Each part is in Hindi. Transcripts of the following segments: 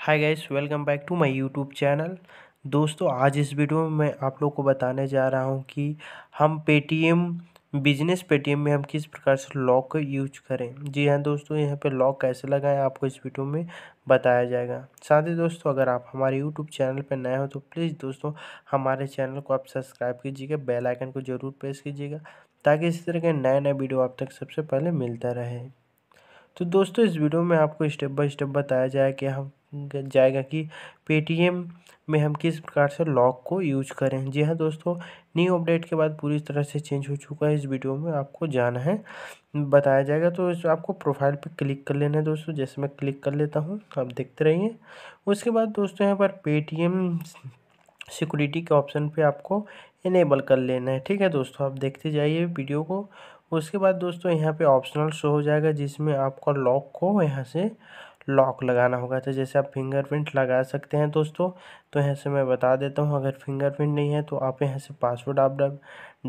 hi guys welcome back to my YouTube channel दोस्तों आज इस वीडियो में मैं आप लोग को बताने जा रहा हूं कि हम पेटीएम बिजनेस पेटीएम में हम किस प्रकार से लॉक यूज करें जी हाँ दोस्तों यहाँ पे लॉक कैसे लगाएं आपको इस वीडियो में बताया जाएगा साथ ही दोस्तों अगर आप हमारे यूट्यूब चैनल पर नए हो तो प्लीज़ दोस्तों हमारे चैनल को आप सब्सक्राइब कीजिएगा बेलाइकन को ज़रूर प्रेस कीजिएगा ताकि इसी तरह के नए नए वीडियो आप तक सबसे पहले मिलता रहे तो दोस्तों इस वीडियो में आपको स्टेप बाय स्टेप बताया जाए कि हम जाएगा कि पेटीएम में हम किस प्रकार से लॉक को यूज करें जी हाँ दोस्तों न्यू अपडेट के बाद पूरी तरह से चेंज हो चुका है इस वीडियो में आपको जाना है बताया जाएगा तो इस आपको प्रोफाइल पर क्लिक कर लेना है दोस्तों जैसे मैं क्लिक कर लेता हूँ आप देखते रहिए उसके बाद दोस्तों यहाँ पर पेटीएम सिक्योरिटी के ऑप्शन पे आपको इनेबल कर लेना है ठीक है दोस्तों आप देखते जाइए वीडियो को उसके बाद दोस्तों यहाँ पे ऑप्शनल शो हो जाएगा जिसमें आपका लॉक को यहाँ से लॉक लगाना होगा तो जैसे आप फिंगरप्रिंट लगा सकते हैं दोस्तों तो यहाँ से मैं बता देता हूँ अगर फिंगरप्रिंट नहीं है तो आप यहाँ से पासवर्ड आप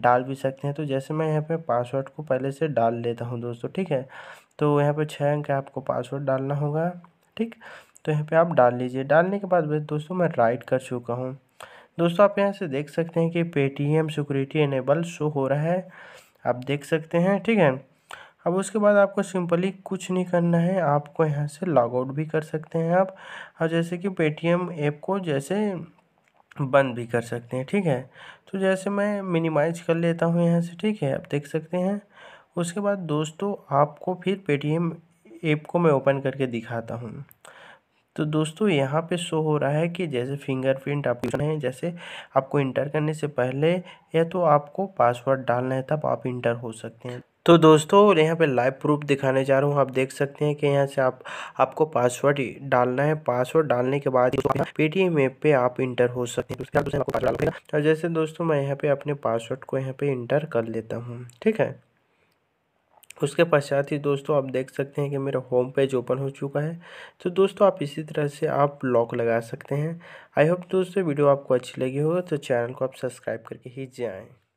डाल भी सकते हैं तो जैसे मैं यहाँ पे पासवर्ड को पहले से डाल लेता हूँ दोस्तों ठीक है तो यहाँ पे छः अंक आपको पासवर्ड डालना होगा ठीक तो यहाँ पर आप डाल लीजिए डालने के बाद दोस्तों मैं राइट कर चुका हूँ दोस्तों आप यहाँ से देख सकते हैं कि पेटीएम सिक्योरिटी इनेबल शो हो रहा है आप देख सकते हैं ठीक है अब उसके बाद आपको सिंपली कुछ नहीं करना है आपको यहाँ से लॉग आउट भी कर सकते हैं आप और जैसे कि पेटीएम ऐप को जैसे बंद भी कर सकते हैं ठीक है तो जैसे मैं मिनिमाइज कर लेता हूँ यहाँ से ठीक है आप देख सकते हैं उसके बाद दोस्तों आपको फिर पेटीएम ऐप को मैं ओपन करके दिखाता हूँ तो दोस्तों यहाँ पे शो हो रहा है कि जैसे फिंगरप्रिंट ऑप्शन है जैसे आपको इंटर करने से पहले या तो आपको पासवर्ड डालना है तब आप इंटर हो सकते हैं तो दोस्तों यहाँ पे लाइव प्रूफ दिखाने जा रहा हूँ आप देख सकते हैं कि यहाँ से आप आपको पासवर्ड डालना है पासवर्ड डालने के बाद पेटीएम ऐप पे आप इंटर हो सकते हैं और जैसे दोस्तों मैं यहाँ पे अपने पासवर्ड को यहाँ पे इंटर कर लेता हूँ ठीक है उसके पश्चात ही दोस्तों आप देख सकते हैं कि मेरा होम पेज ओपन हो चुका है तो दोस्तों आप इसी तरह से आप लॉक लगा सकते हैं आई होप दोस्तों वीडियो आपको अच्छी लगी हो तो चैनल को आप सब्सक्राइब करके ही जाएँ